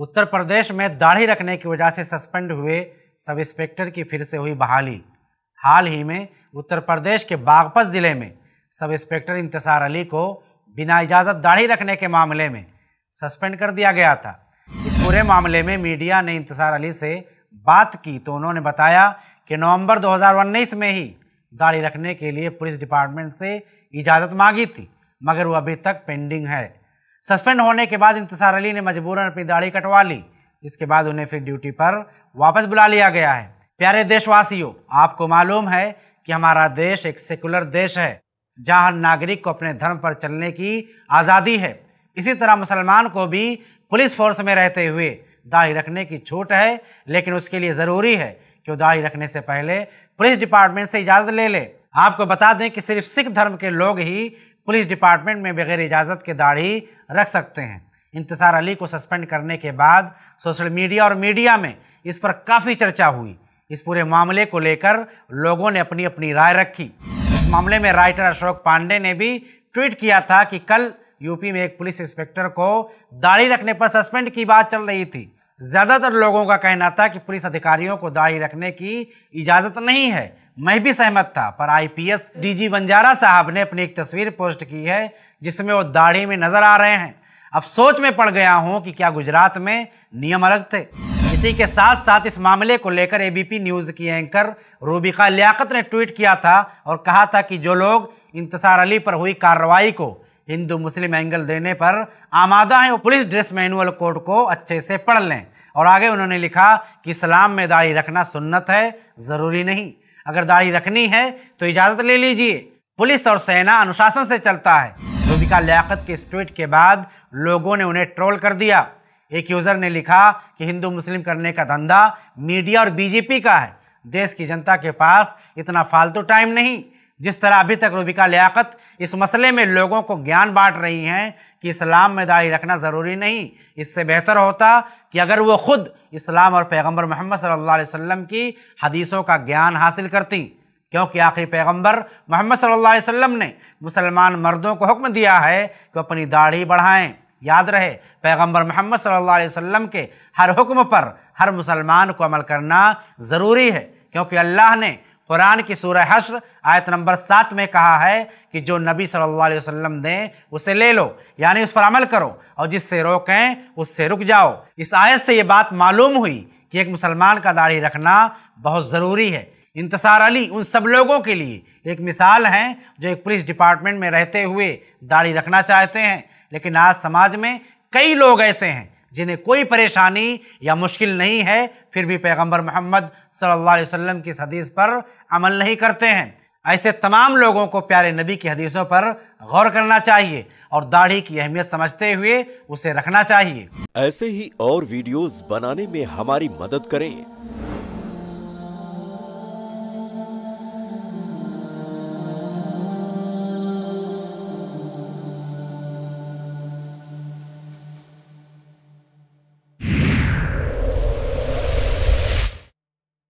उत्तर प्रदेश में दाढ़ी रखने की वजह से सस्पेंड हुए सब इंस्पेक्टर की फिर से हुई बहाली हाल ही में उत्तर प्रदेश के बागपत ज़िले में सब इंस्पेक्टर इंतसार अली को बिना इजाज़त दाढ़ी रखने के मामले में सस्पेंड कर दिया गया था इस पूरे मामले में मीडिया ने इंतसार अली से बात की तो उन्होंने बताया कि नवंबर 2019 में ही दाढ़ी रखने के लिए पुलिस डिपार्टमेंट से इजाज़त मांगी थी मगर वो अभी तक पेंडिंग है सस्पेंड होने के बाद इंतजार अली ने मजबूरन अपनी दाढ़ी कटवा ली जिसके बाद उन्हें फिर ड्यूटी पर वापस बुला लिया गया है प्यारे देशवासियों आपको मालूम है कि हमारा देश एक सेकुलर देश है जहाँ हर नागरिक को अपने धर्म पर चलने की आज़ादी है इसी तरह मुसलमान को भी पुलिस फोर्स में रहते हुए दाढ़ी रखने की छूट है लेकिन उसके लिए ज़रूरी है कि वो दाढ़ी रखने से पहले पुलिस डिपार्टमेंट से इजाज़त ले ले आपको बता दें कि सिर्फ सिख धर्म के लोग ही पुलिस डिपार्टमेंट में बगैर इजाज़त के दाढ़ी रख सकते हैं इंतज़ार अली को सस्पेंड करने के बाद सोशल मीडिया और मीडिया में इस पर काफ़ी चर्चा हुई इस पूरे मामले को लेकर लोगों ने अपनी अपनी राय रखी इस मामले में राइटर अशोक पांडे ने भी ट्वीट किया था कि कल यूपी में एक पुलिस इंस्पेक्टर को दाढ़ी रखने पर सस्पेंड की बात चल रही थी ज़्यादातर लोगों का कहना था कि पुलिस अधिकारियों को दाढ़ी रखने की इजाज़त नहीं है मैं भी सहमत था पर आईपीएस डीजी बंजारा साहब ने अपनी एक तस्वीर पोस्ट की है जिसमें वो दाढ़ी में नजर आ रहे हैं अब सोच में पड़ गया हूं कि क्या गुजरात में नियम अलग थे इसी के साथ साथ इस मामले को लेकर एबीपी न्यूज की एंकर रूबिका लियाकत ने ट्वीट किया था और कहा था कि जो लोग इंतसार अली पर हुई कार्रवाई को हिंदू मुस्लिम एंगल देने पर आमादा है वो पुलिस ड्रेस मैनुअल कोड को अच्छे से पढ़ लें और आगे उन्होंने लिखा कि इस्लाम में दाढ़ी रखना सुन्नत है ज़रूरी नहीं अगर दाढ़ी रखनी है तो इजाज़त ले लीजिए पुलिस और सेना अनुशासन से चलता है रूबिका लियाकत के इस ट्वीट के बाद लोगों ने उन्हें ट्रोल कर दिया एक यूज़र ने लिखा कि हिंदू मुस्लिम करने का धंधा मीडिया और बीजेपी का है देश की जनता के पास इतना फालतू टाइम नहीं जिस तरह अभी तक रूबिका लियाकत इस मसले में लोगों को ज्ञान बांट रही हैं कि इस्लाम में दाढ़ी रखना ज़रूरी नहीं इससे बेहतर होता कि अगर वो ख़ुद इस्लाम और पैगंबर मोहम्मद सल्लल्लाहु अलैहि वसल्लम की हदीसों का ज्ञान हासिल करती क्योंकि आखिरी पैगंबर मोहम्मद सल्लल्लाहु अलैहि वसल्लम ने मुसलमान मर्दों को हुक्म दिया है कि अपनी दाढ़ी बढ़ाएँ याद रहे पैगंबर मोहम्मद सल्लल्लाहु अलैहि वसल्लम के हर हुक्म पर हर मुसलमान को अमल करना ज़रूरी है क्योंकि अल्लाह ने कुरान की सूरह हश्र आयत नंबर सात में कहा है कि जो नबी सल्लल्लाहु अलैहि वसल्लम दें उसे ले लो यानी उस पर अमल करो और जिससे रोकें उससे रुक जाओ इस आयत से ये बात मालूम हुई कि एक मुसलमान का दाढ़ी रखना बहुत ज़रूरी है इंतसार अली उन सब लोगों के लिए एक मिसाल हैं जो एक पुलिस डिपार्टमेंट में रहते हुए दाढ़ी रखना चाहते हैं लेकिन आज समाज में कई लोग ऐसे हैं जिन्हें कोई परेशानी या मुश्किल नहीं है फिर भी पैगंबर मोहम्मद सल्लल्लाहु अलैहि वसल्लम की इस हदीस पर अमल नहीं करते हैं ऐसे तमाम लोगों को प्यारे नबी की हदीसों पर गौर करना चाहिए और दाढ़ी की अहमियत समझते हुए उसे रखना चाहिए ऐसे ही और वीडियोस बनाने में हमारी मदद करें